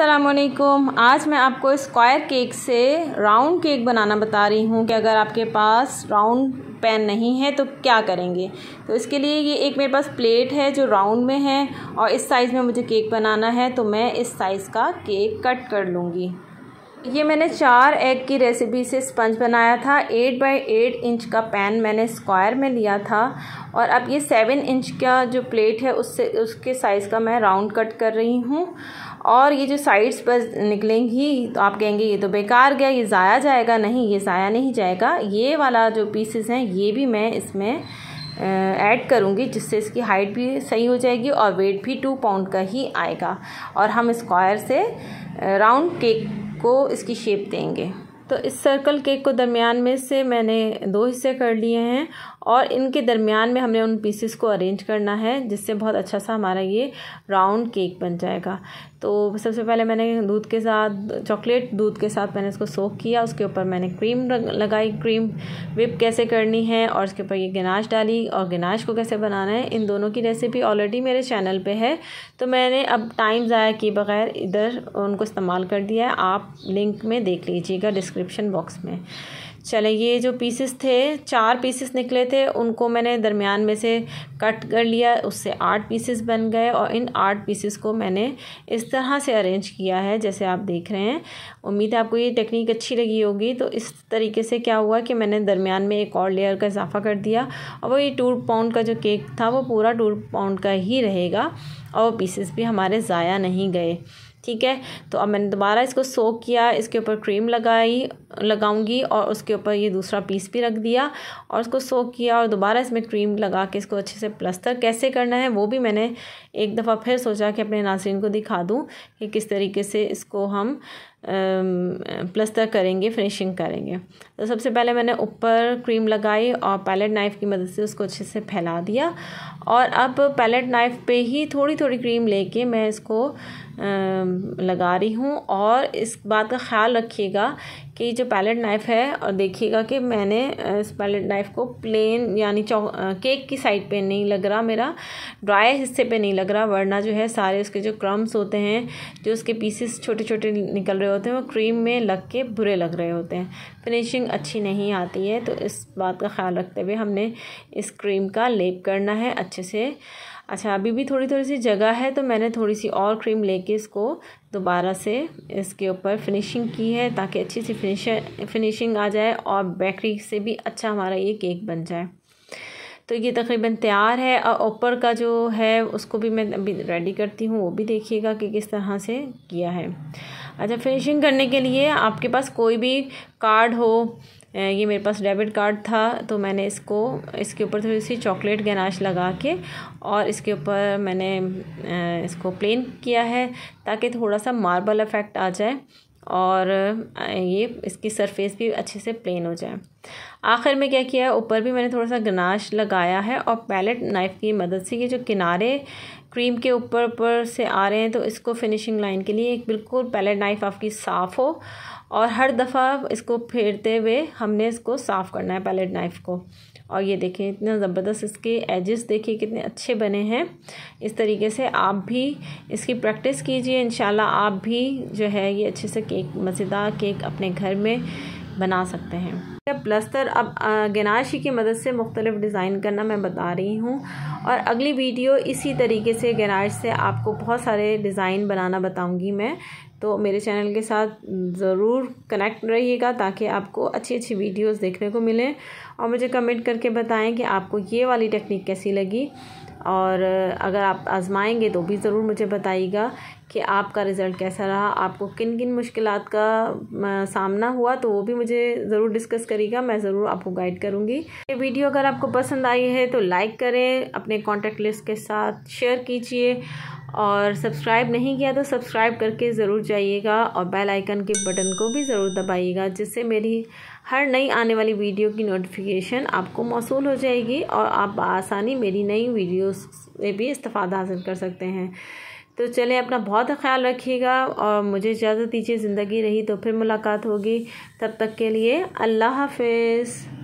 असलकुम आज मैं आपको स्क्वायर केक से राउंड केक बनाना बता रही हूँ कि अगर आपके पास राउंड पैन नहीं है तो क्या करेंगे तो इसके लिए ये एक मेरे पास प्लेट है जो राउंड में है और इस साइज़ में मुझे केक बनाना है तो मैं इस साइज़ का केक कट कर लूँगी ये मैंने चार एग की रेसिपी से स्पंज बनाया था एट बाई एट इंच का पैन मैंने स्क्वायर में लिया था और अब ये सेवन इंच का जो प्लेट है उससे उसके साइज़ का मैं राउंड कट कर रही हूँ और ये जो साइड्स पर निकलेंगी तो आप कहेंगे ये तो बेकार गया ये ज़ाया जाएगा नहीं ये ज़ाया नहीं जाएगा ये वाला जो पीसेस हैं ये भी मैं इसमें ऐड करूँगी जिससे इसकी हाइट भी सही हो जाएगी और वेट भी टू पाउंड का ही आएगा और हम स्क्वायर से राउंड केक को इसकी शेप देंगे तो इस सर्कल केक को दरमियान में से मैंने दो हिस्से कर लिए हैं और इनके दरमियान में हमने उन पीसेस को अरेंज करना है जिससे बहुत अच्छा सा हमारा ये राउंड केक बन जाएगा तो सबसे पहले मैंने दूध के साथ चॉकलेट दूध के साथ मैंने इसको सोख किया उसके ऊपर मैंने क्रीम लगाई क्रीम विप कैसे करनी है और उसके ऊपर ये गनाश डाली और गनाश को कैसे बनाना है इन दोनों की रेसिपी ऑलरेडी मेरे चैनल पे है तो मैंने अब टाइम ज़ाया किए बगैर इधर उनको इस्तेमाल कर दिया है आप लिंक में देख लीजिएगा डिस्क्रिप्शन बॉक्स में चलें ये जो पीसेस थे चार पीसेस निकले थे उनको मैंने दरमियान में से कट कर लिया उससे आठ पीसेस बन गए और इन आठ पीसेस को मैंने इस तरह से अरेंज किया है जैसे आप देख रहे हैं उम्मीद है आपको ये टेक्निक अच्छी लगी होगी तो इस तरीके से क्या हुआ कि मैंने दरमियान में एक और लेयर का इजाफा कर दिया और वो ये टू पाउंड का जो केक था वो पूरा टू पाउंड का ही रहेगा और पीसेस भी हमारे ज़ाया नहीं गए ठीक है तो अब मैंने दोबारा इसको सोक किया इसके ऊपर क्रीम लगाई लगाऊंगी और उसके ऊपर ये दूसरा पीस भी रख दिया और उसको सो किया और दोबारा इसमें क्रीम लगा के इसको अच्छे से प्लस्तर कैसे करना है वो भी मैंने एक दफ़ा फिर सोचा कि अपने नाजरन को दिखा दूँ कि किस तरीके से इसको हम प्लस्तर करेंगे फिनिशिंग करेंगे तो सबसे पहले मैंने ऊपर क्रीम लगाई और पैलेट नाइफ़ की मदद से उसको अच्छे से फैला दिया और अब पैलेट नाइफ़ पे ही थोड़ी थोड़ी क्रीम लेके मैं इसको लगा रही हूँ और इस बात का ख्याल रखिएगा कि जो पैलेट नाइफ़ है और देखिएगा कि मैंने इस पैलेट नाइफ़ को प्लेन यानी चौ केक की साइड पे नहीं लग रहा मेरा ड्राई हिस्से पे नहीं लग रहा वरना जो है सारे उसके जो क्रम्स होते हैं जो उसके पीसेस छोटे छोटे निकल रहे रहे होते हैं वो क्रीम में लग के बुरे लग रहे होते हैं फिनिशिंग अच्छी नहीं आती है तो इस बात का ख्याल रखते हुए हमने इस क्रीम का लेप करना है अच्छे से अच्छा अभी भी थोड़ी थोड़ी सी जगह है तो मैंने थोड़ी सी और क्रीम लेके इसको दोबारा से इसके ऊपर फिनिशिंग की है ताकि अच्छी सी फिनिश फिनिशिंग आ जाए और बेकरी से भी अच्छा हमारा ये केक बन जाए तो ये तकरीबन तैयार है और ऊपर का जो है उसको भी मैं अभी रेडी करती हूँ वो भी देखिएगा कि किस तरह से किया है अच्छा फिनिशिंग करने के लिए आपके पास कोई भी कार्ड हो ये मेरे पास डेबिट कार्ड था तो मैंने इसको इसके ऊपर थोड़ी सी चॉकलेट गनाश लगा के और इसके ऊपर मैंने इसको प्लेन किया है ताकि थोड़ा सा मार्बल इफ़ेक्ट आ जाए और ये इसकी सरफेस भी अच्छे से प्लेन हो जाए आखिर में क्या किया है ऊपर भी मैंने थोड़ा सा गनाश लगाया है और पैलेट नाइफ़ की मदद से ये जो किनारे क्रीम के ऊपर ऊपर से आ रहे हैं तो इसको फिनिशिंग लाइन के लिए एक बिल्कुल पैलेट नाइफ आपकी साफ़ हो और हर दफ़ा इसको फेरते हुए हमने इसको साफ़ करना है पैलेट नाइफ को और ये देखिए इतना ज़बरदस्त इसके एजेस देखिए कितने अच्छे बने हैं इस तरीके से आप भी इसकी प्रैक्टिस कीजिए इन आप भी जो है ये अच्छे से केक मज़ेदार केक अपने घर में बना सकते हैं प्लस्तर अब गनाशी की मदद से मुख्तलिफ डिज़ाइन करना मैं बता रही हूँ और अगली वीडियो इसी तरीके से गनाश से आपको बहुत सारे डिज़ाइन बनाना बताऊँगी मैं तो मेरे चैनल के साथ ज़रूर कनेक्ट रहिएगा ताकि आपको अच्छी अच्छी वीडियोस देखने को मिलें और मुझे कमेंट करके बताएं कि आपको ये वाली टेक्निक कैसी लगी और अगर आप आजमाएंगे तो भी ज़रूर मुझे बताइएगा कि आपका रिज़ल्ट कैसा रहा आपको किन किन मुश्किल का सामना हुआ तो वो भी मुझे ज़रूर डिस्कस करेगा मैं ज़रूर आपको गाइड करूँगी ये वीडियो अगर आपको पसंद आई है तो लाइक करें अपने कॉन्टेक्ट लिस्ट के साथ शेयर कीजिए और सब्सक्राइब नहीं किया तो सब्सक्राइब करके ज़रूर जाइएगा और बेल आइकन के बटन को भी ज़रूर दबाइएगा जिससे मेरी हर नई आने वाली वीडियो की नोटिफिकेशन आपको मौसू हो जाएगी और आप आसानी मेरी नई वीडियोस से भी इस्ता हासिल कर सकते हैं तो चले अपना बहुत ख्याल रखिएगा और मुझे इजाज़त दीजिए ज़िंदगी रही तो फिर मुलाकात होगी तब तक के लिए अल्लाह हाफिज़